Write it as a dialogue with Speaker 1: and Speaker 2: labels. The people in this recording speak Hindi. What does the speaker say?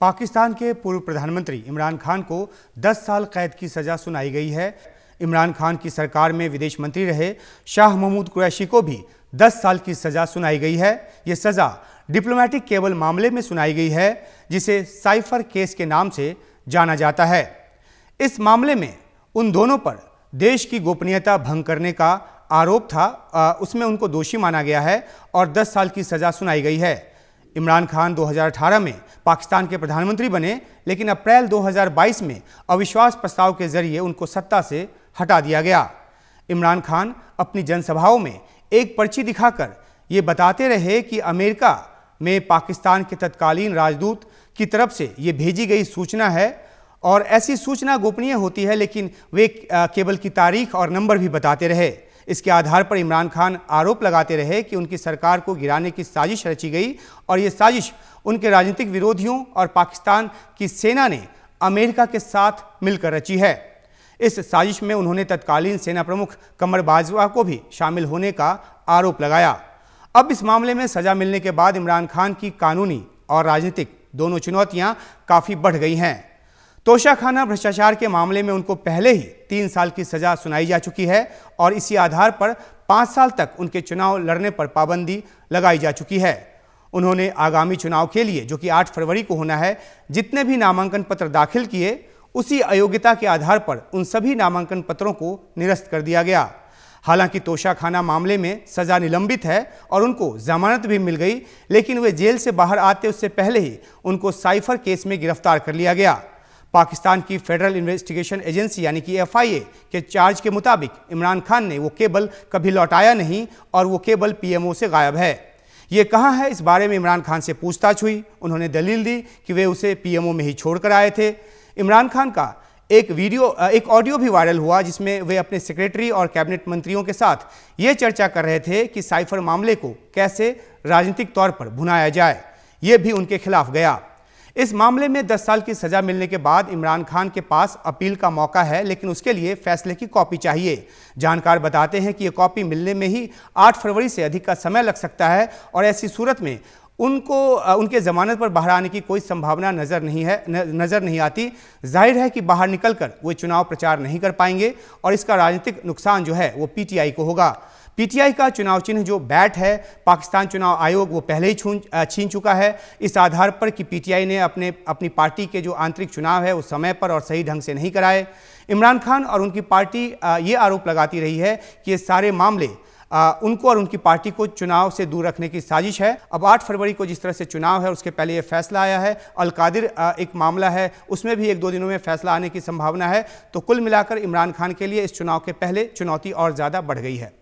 Speaker 1: पाकिस्तान के पूर्व प्रधानमंत्री इमरान खान को 10 साल कैद की सजा सुनाई गई है इमरान खान की सरकार में विदेश मंत्री रहे शाह महमूद कुरैशी को भी 10 साल की सजा सुनाई गई है ये सजा डिप्लोमेटिक केबल मामले में सुनाई गई है जिसे साइफर केस के नाम से जाना जाता है इस मामले में उन दोनों पर देश की गोपनीयता भंग करने का आरोप था उसमें उनको दोषी माना गया है और 10 साल की सजा सुनाई गई है इमरान खान 2018 में पाकिस्तान के प्रधानमंत्री बने लेकिन अप्रैल 2022 में अविश्वास प्रस्ताव के जरिए उनको सत्ता से हटा दिया गया इमरान खान अपनी जनसभाओं में एक पर्ची दिखाकर ये बताते रहे कि अमेरिका में पाकिस्तान के तत्कालीन राजदूत की तरफ से ये भेजी गई सूचना है और ऐसी सूचना गोपनीय होती है लेकिन वे केवल की तारीख और नंबर भी बताते रहे इसके आधार पर इमरान खान आरोप लगाते रहे कि उनकी सरकार को गिराने की साजिश रची गई और ये साजिश उनके राजनीतिक विरोधियों और पाकिस्तान की सेना ने अमेरिका के साथ मिलकर रची है इस साजिश में उन्होंने तत्कालीन सेना प्रमुख कमर बाजवा को भी शामिल होने का आरोप लगाया अब इस मामले में सजा मिलने के बाद इमरान खान की कानूनी और राजनीतिक दोनों चुनौतियां काफ़ी बढ़ गई हैं तोशाखाना भ्रष्टाचार के मामले में उनको पहले ही तीन साल की सजा सुनाई जा चुकी है और इसी आधार पर पाँच साल तक उनके चुनाव लड़ने पर पाबंदी लगाई जा चुकी है उन्होंने आगामी चुनाव के लिए जो कि 8 फरवरी को होना है जितने भी नामांकन पत्र दाखिल किए उसी अयोग्यता के आधार पर उन सभी नामांकन पत्रों को निरस्त कर दिया गया हालांकि तोशाखाना मामले में सजा निलंबित है और उनको जमानत भी मिल गई लेकिन वे जेल से बाहर आते उससे पहले ही उनको साइफर केस में गिरफ्तार कर लिया गया पाकिस्तान की फेडरल इन्वेस्टिगेशन एजेंसी यानी कि एफआईए के चार्ज के मुताबिक इमरान खान ने वो केबल कभी लौटाया नहीं और वो केबल पीएमओ से गायब है ये कहाँ है इस बारे में इमरान खान से पूछताछ हुई उन्होंने दलील दी कि वे उसे पीएमओ में ही छोड़कर आए थे इमरान खान का एक वीडियो एक ऑडियो भी वायरल हुआ जिसमें वे अपने सेक्रेटरी और कैबिनेट मंत्रियों के साथ ये चर्चा कर रहे थे कि साइफर मामले को कैसे राजनीतिक तौर पर भुनाया जाए ये भी उनके खिलाफ गया इस मामले में 10 साल की सजा मिलने के बाद इमरान खान के पास अपील का मौका है लेकिन उसके लिए फैसले की कॉपी चाहिए जानकार बताते हैं कि ये कॉपी मिलने में ही 8 फरवरी से अधिक का समय लग सकता है और ऐसी सूरत में उनको उनके ज़मानत पर बाहर आने की कोई संभावना नज़र नहीं है नज़र नहीं आती जाहिर है कि बाहर निकलकर वो चुनाव प्रचार नहीं कर पाएंगे और इसका राजनीतिक नुकसान जो है वो पीटीआई को होगा पीटीआई का चुनाव चिन्ह जो बैट है पाकिस्तान चुनाव आयोग वो पहले ही छीन चुका है इस आधार पर कि पीटीआई ने अपने अपनी पार्टी के जो आंतरिक चुनाव है वो समय पर और सही ढंग से नहीं कराए इमरान खान और उनकी पार्टी ये आरोप लगाती रही है कि ये सारे मामले आ, उनको और उनकी पार्टी को चुनाव से दूर रखने की साजिश है अब 8 फरवरी को जिस तरह से चुनाव है उसके पहले ये फैसला आया है अलकादिर एक मामला है उसमें भी एक दो दिनों में फैसला आने की संभावना है तो कुल मिलाकर इमरान खान के लिए इस चुनाव के पहले चुनौती और ज़्यादा बढ़ गई है